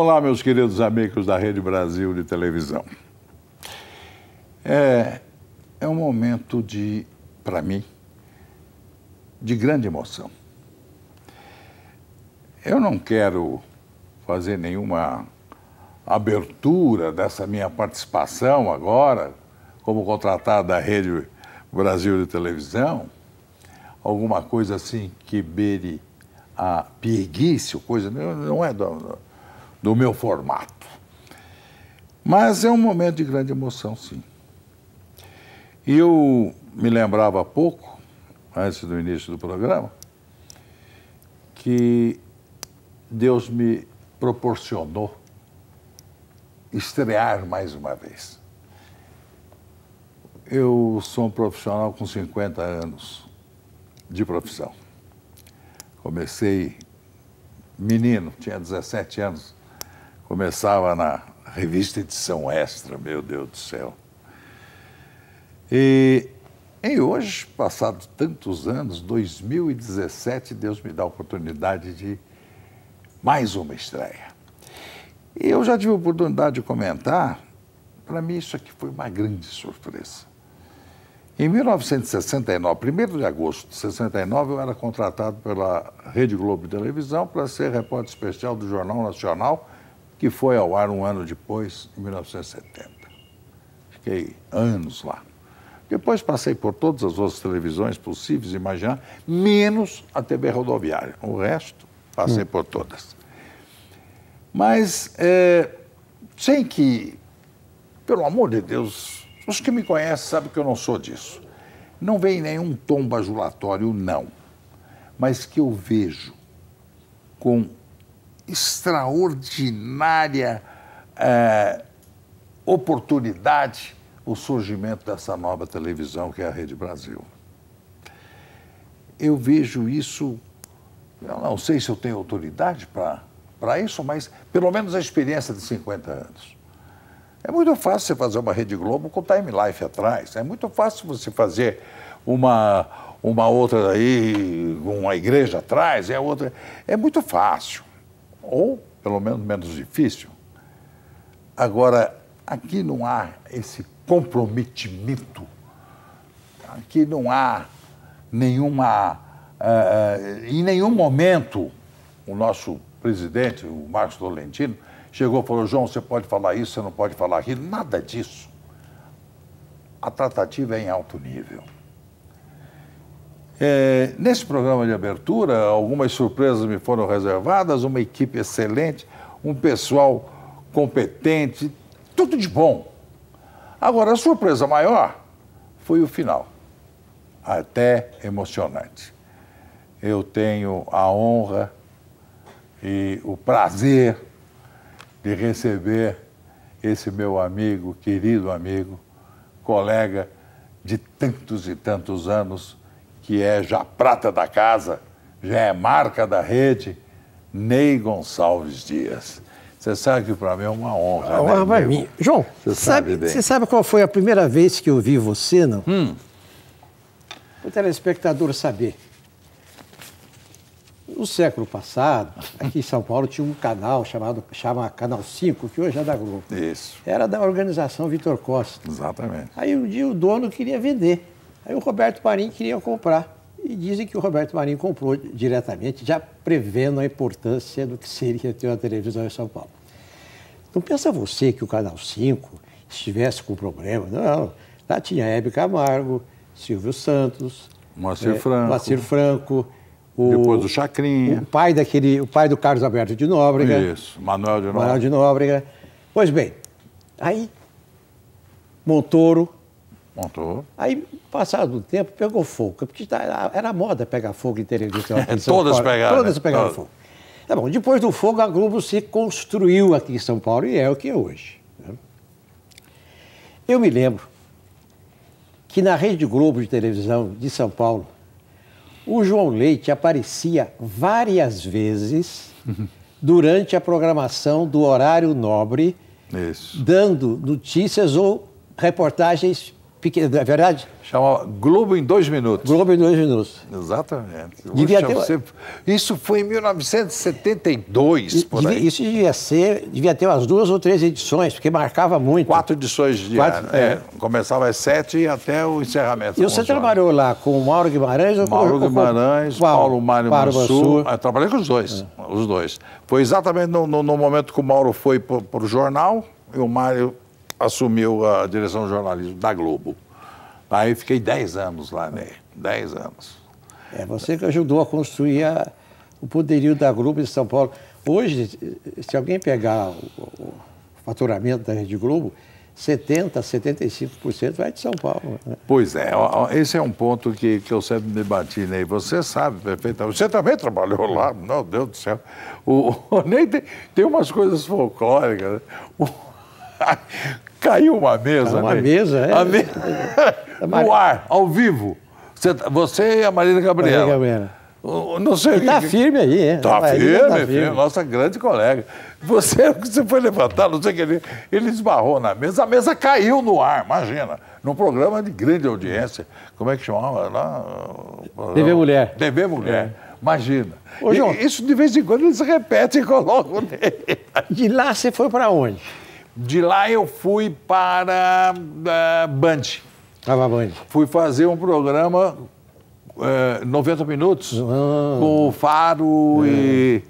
Olá, meus queridos amigos da Rede Brasil de Televisão. É, é um momento de, para mim, de grande emoção. Eu não quero fazer nenhuma abertura dessa minha participação agora, como contratado da Rede Brasil de Televisão, alguma coisa assim que beire a preguiça, coisa não é, Do, do meu formato. Mas é um momento de grande emoção, sim. Eu me lembrava há pouco, antes do início do programa, que Deus me proporcionou estrear mais uma vez. Eu sou um profissional com 50 anos de profissão. Comecei menino, tinha 17 anos, Começava na revista Edição Extra, meu Deus do céu. E, e hoje, passados tantos anos, 2017, Deus me dá a oportunidade de mais uma estreia. E eu já tive a oportunidade de comentar, para mim isso aqui foi uma grande surpresa. Em 1969, 1 de agosto de 69, eu era contratado pela Rede Globo de Televisão para ser repórter especial do Jornal Nacional que foi ao ar um ano depois, em 1970. Fiquei anos lá. Depois passei por todas as outras televisões possíveis, imaginar, menos a TV rodoviária. O resto, passei hum. por todas. Mas, é, sem que, pelo amor de Deus, os que me conhecem sabem que eu não sou disso. Não vem nenhum tom bajulatório, não. Mas que eu vejo com extraordinária é, oportunidade o surgimento dessa nova televisão que é a Rede Brasil. Eu vejo isso, eu não sei se eu tenho autoridade para isso, mas pelo menos a experiência de 50 anos. É muito fácil você fazer uma Rede Globo com Time Life atrás. É muito fácil você fazer uma, uma outra aí com a igreja atrás. É outra. É muito fácil ou pelo menos menos difícil. Agora, aqui não há esse comprometimento, aqui não há nenhuma. Uh, em nenhum momento o nosso presidente, o Marcos Tolentino, chegou e falou: João, você pode falar isso, você não pode falar aquilo, nada disso. A tratativa é em alto nível. É, nesse programa de abertura, algumas surpresas me foram reservadas, uma equipe excelente, um pessoal competente, tudo de bom. Agora, a surpresa maior foi o final, até emocionante. Eu tenho a honra e o prazer de receber esse meu amigo, querido amigo, colega de tantos e tantos anos, que é já prata da casa, já é marca da rede, Ney Gonçalves Dias. Você sabe que para mim é uma honra. A né, honra né? para mim. João, você sabe, sabe você sabe qual foi a primeira vez que eu vi você, não? Hum. O telespectador saber. No século passado, aqui em São Paulo, tinha um canal chamado chama Canal 5, que hoje é da Globo. Isso. Era da organização Vitor Costa. Exatamente. Aí um dia o dono queria vender. Aí o Roberto Marinho queria comprar. E dizem que o Roberto Marinho comprou diretamente, já prevendo a importância do que seria ter uma televisão em São Paulo. Não pensa você que o Canal 5 estivesse com problema. Não, lá tinha Hebe Camargo, Silvio Santos, Márcio é, Franco, Márcio Franco o, depois o Chacrinha. O pai, daquele, o pai do Carlos Alberto de Nóbrega. Isso, Manuel de Nóbrega. Manuel de Nóbrega. Pois bem, aí Montoro Montou. Aí, passado o tempo, pegou fogo, porque tá, era moda pegar fogo em televisão. É, todas pegaram. Todas né? pegaram Todas. fogo. Tá bom, depois do fogo, a Globo se construiu aqui em São Paulo e é o que é hoje. Né? Eu me lembro que na Rede Globo de televisão de São Paulo, o João Leite aparecia várias vezes durante a programação do horário nobre, Isso. dando notícias ou reportagens pequeno, não é verdade? Chama Globo em dois minutos. Globo em dois minutos. Exatamente. Devia é ter... Você... Isso foi em 1972, por aí. Isso devia ser, devia ter umas duas ou três edições, porque marcava muito. Quatro edições diárias. Quatro, é. é. Começava às sete até o encerramento. E você trabalhou lá com o Mauro Guimarães? Ou Mauro Mauro Guimarães, Paulo Mário Mansur. Ah, eu trabalhei com os dois, é. os dois. Foi exatamente no, no, no, momento que o Mauro foi para o jornal e o Mário assumiu a direção de jornalismo da Globo. Aí fiquei 10 anos lá, né? 10 anos. É você que ajudou a construir a, o poderio da Globo em São Paulo. Hoje, se alguém pegar o, o faturamento da Rede Globo, 70%, 75% vai de São Paulo. Né? Pois é, esse é um ponto que, que eu sempre debati, Né? Você sabe perfeitamente. Você também trabalhou lá, meu Deus do céu. O, o, nem tem, tem umas coisas folclóricas. Né? O, Caiu uma mesa. uma né? mesa, é. A me... no ar, ao vivo. Você, tá, você e a Marina Gabriela. Marina Gabriela. Não sei Está que... firme aí, é. Está firme, tá firme. nossa grande colega. Você, você foi levantar, não sei o que, ele, ele esbarrou na mesa, a mesa caiu no ar, imagina. Num programa de grande audiência. Como é que chamava lá? TV Mulher. TV Mulher. É. Imagina. Ô, João, e, isso de vez em quando eles repetem e colocam nele. De lá você foi para onde? De lá eu fui para uh, Band. Tava Band. Fui fazer um programa uh, eh, 90 minutos ah. com o Faro é. e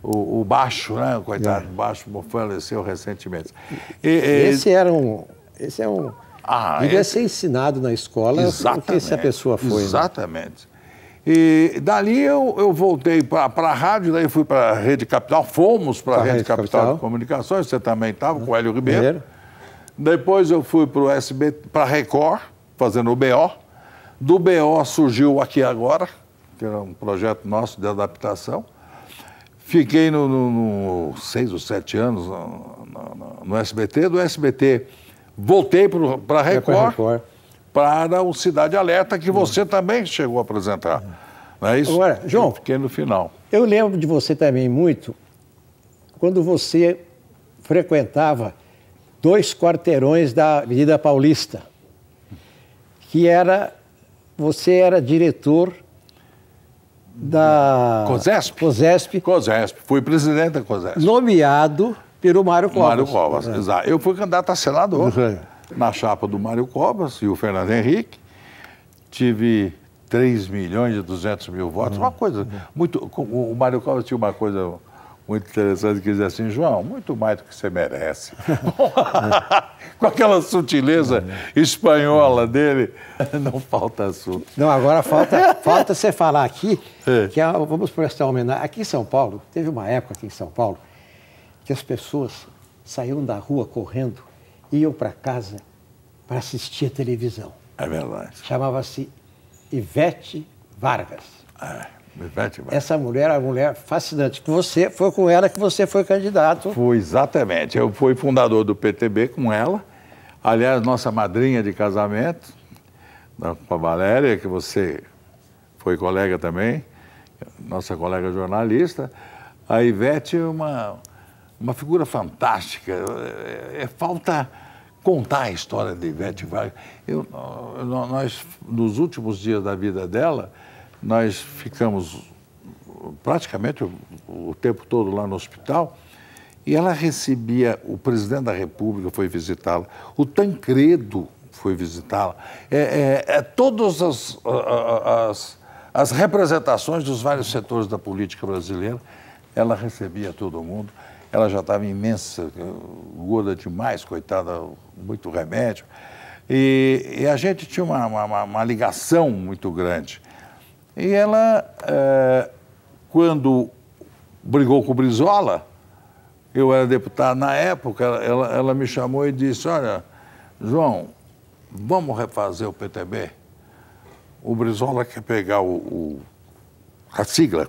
o, o, Baixo, né? Coitado, é. o Baixo faleceu recentemente. E, esse era um. Esse é um. Ah, devia esse... ser ensinado na escola Exatamente. o que essa pessoa foi. Né? Exatamente. Né? E dali eu, eu voltei para a rádio, daí fui para a Rede Capital, fomos para a Rede, Rede Capital, Capital, de Comunicações, você também estava, com o Hélio Ribeiro. Ribeiro. Depois eu fui para o SB, para Record, fazendo o BO. Do BO surgiu Aqui Agora, que era um projeto nosso de adaptação. Fiquei no, no, no seis ou sete anos no, no SBT. Do SBT voltei para a Record para o Cidade Alerta, que você também chegou a apresentar. Não é isso? Agora, João. Eu fiquei no final. Eu lembro de você também muito quando você frequentava dois quarteirões da Avenida Paulista, que era. Você era diretor da. COSESP? COSESP. COSESP. Fui presidente da COSESP. Nomeado pelo Mário Covas. Mário Covas, é. exato. Eu fui candidato a senador. Uhum na chapa do Mário Covas e o Fernando Henrique. Tive 3 milhões e 200 mil votos, uma coisa muito... O Mário Covas tinha uma coisa muito interessante que dizia assim, João, muito mais do que você merece. Com aquela sutileza espanhola dele, não falta assunto. Não, agora falta, falta você falar aqui, é. que é, vamos prestar homenagem. Aqui em São Paulo, teve uma época aqui em São Paulo, que as pessoas saíam da rua correndo iam para casa para assistir a televisão. É verdade. Chamava-se Ivete Vargas. É, Ivete Vargas. Essa mulher era uma mulher fascinante. Que você foi com ela que você foi candidato. Foi exatamente. Eu fui fundador do PTB com ela. Aliás, nossa madrinha de casamento, a Valéria, que você foi colega também, nossa colega jornalista. A Ivete é uma, uma figura fantástica. É, é, é falta contar a história de Ivete Vargas. Eu, nós, nos últimos dias da vida dela, nós ficamos praticamente o, o, tempo todo lá no hospital e ela recebia, o presidente da República foi visitá-la, o Tancredo foi visitá-la, é, é, é, todas as, as, as representações dos vários setores da política brasileira, ela recebia todo mundo. Ela já estava imensa, gorda demais, coitada, muito remédio. E, e a gente tinha uma, uma, uma, ligação muito grande. E ela, é, quando brigou com o Brizola, eu era deputado na época, ela, ela me chamou e disse, olha, João, vamos refazer o PTB? O Brizola quer pegar o, o a sigla.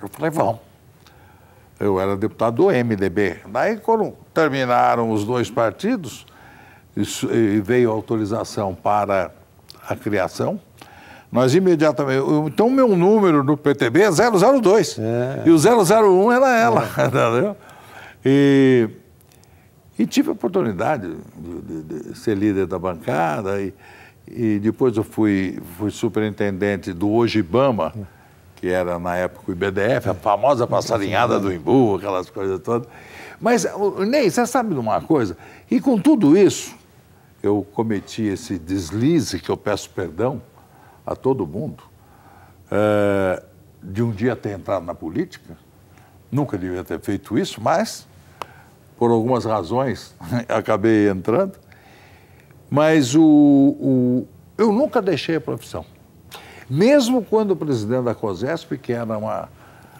Eu falei, vamos eu era deputado do MDB. Daí, quando terminaram os dois partidos, isso, e veio autorização para a criação, nós imediatamente. então, meu número no PTB é 002. É. E o 001 era ela, é. entendeu? E, e tive a oportunidade de, de, de ser líder da bancada, e, e depois eu fui, fui superintendente do hoje É que era na época o IBDF, a famosa passarinhada do Imbu, aquelas coisas todas. Mas, Ney, você sabe de uma coisa? E com tudo isso, eu cometi esse deslize que eu peço perdão a todo mundo, eh, de um dia ter entrado na política. Nunca devia ter feito isso, mas, por algumas razões, acabei entrando. Mas o, o, eu nunca deixei a profissão. Mesmo quando o presidente da COSESP, que era uma.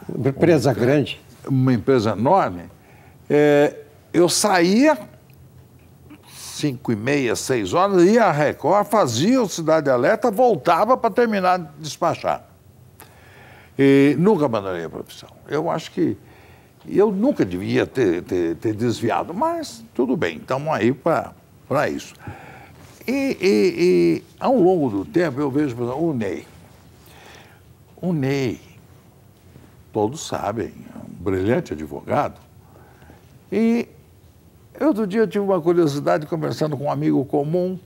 Uma empresa uma, grande. Uma empresa enorme, é, eu saía cinco e meia, seis horas, ia a Record, fazia o Cidade Alerta, voltava para terminar de despachar. E nunca abandonei a profissão. Eu acho que eu nunca devia ter, ter, ter desviado, mas tudo bem, estamos aí para isso. E, e, e, ao longo do tempo eu vejo, o Ney. O Ney, todos sabem, é um brilhante advogado. E outro dia eu tive uma curiosidade conversando com um amigo comum.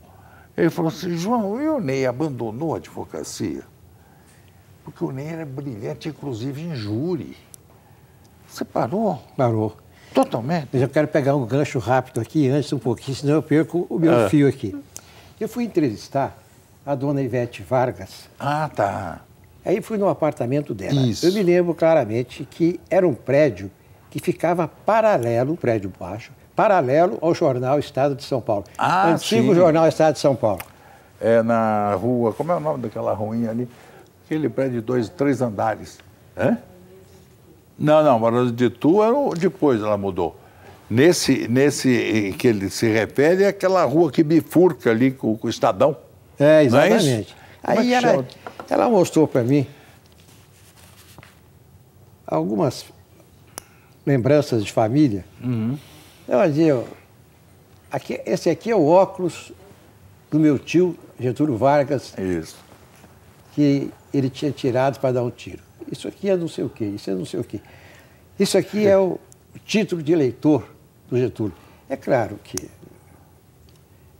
Ele falou assim: João, e o Ney abandonou a advocacia? Porque o Ney era brilhante, inclusive em júri. Você parou? Parou. Totalmente. Mas eu quero pegar um gancho rápido aqui, antes um pouquinho, senão eu perco o meu ah. fio aqui. Eu fui entrevistar a dona Ivete Vargas. Ah, tá. Aí fui no apartamento dela. Isso. Eu me lembro claramente que era um prédio que ficava paralelo, prédio baixo, paralelo ao jornal Estado de São Paulo. Ah, Antigo sim. jornal Estado de São Paulo. É na rua, como é o nome daquela ruinha ali? Aquele prédio de dois, três andares. Hã? Não, não, Barão de Tu era depois ela mudou. Nesse, nesse que ele se refere é aquela rua que bifurca ali com, com o Estadão. É, é exatamente. É Aí é ela, ela mostrou para mim algumas lembranças de família. Uhum. Ela dizia, aqui, esse aqui é o óculos do meu tio Getúlio Vargas. Isso. Que ele tinha tirado para dar um tiro. Isso aqui é não sei o quê, isso é não sei o quê. Isso aqui é o título de eleitor do Getúlio. É claro que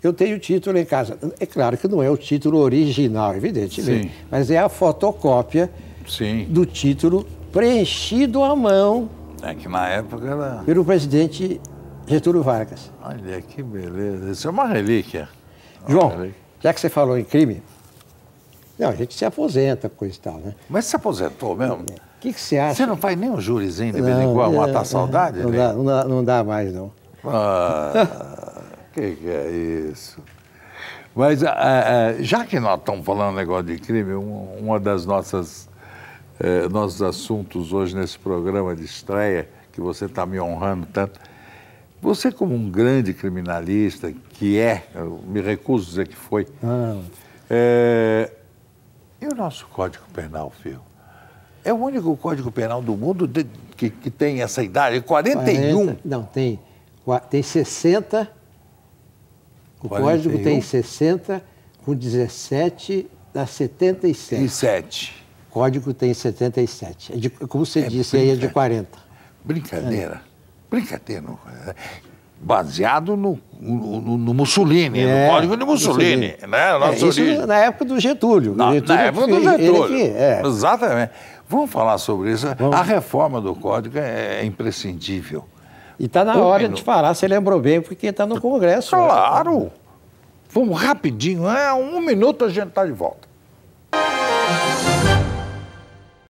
eu tenho o título em casa. É claro que não é o título original, evidentemente, Sim. mas é a fotocópia Sim. do título preenchido à mão. É que na época era. Pelo presidente Getúlio Vargas. Olha que beleza. Isso é uma relíquia. João, relíquia. já que você falou em crime, não, a gente se aposenta, com e tal, né? Mas se aposentou mesmo? É. O que, que você acha? Você não faz nem um jurizinho de vez em quando, matar saudade? Não, dá, não, dá, não dá mais, não. Ah que, que é isso? Mas ah, ah, já que nós estamos falando negócio de crime, um, uma das nossas eh, nossos assuntos hoje nesse programa de estreia que você está me honrando tanto, você como um grande criminalista que é, me recuso a dizer que foi, ah. é, e o nosso Código Penal, filho? É o único Código Penal do mundo de, que, que, tem essa idade, 41? 40, não, tem, tem 60 o 41. código tem 60 com 17 dá 77. 7. O código tem 77. É de, como você é disse, aí é de 40. Brincadeira. É. Brincadeira. Baseado no, no, no Mussolini, é, no código de Mussolini. Mussolini. Né? é, na época do Getúlio. Na, Getúlio na é época do Getúlio. Ele, ele é. Exatamente. Vamos falar sobre isso. Vamos. A reforma do código é, é imprescindível. E está na um hora minuto. É de falar, você lembrou bem, porque está no Congresso. Né? Claro! Né? Vamos rapidinho, é um minuto a gente está de volta.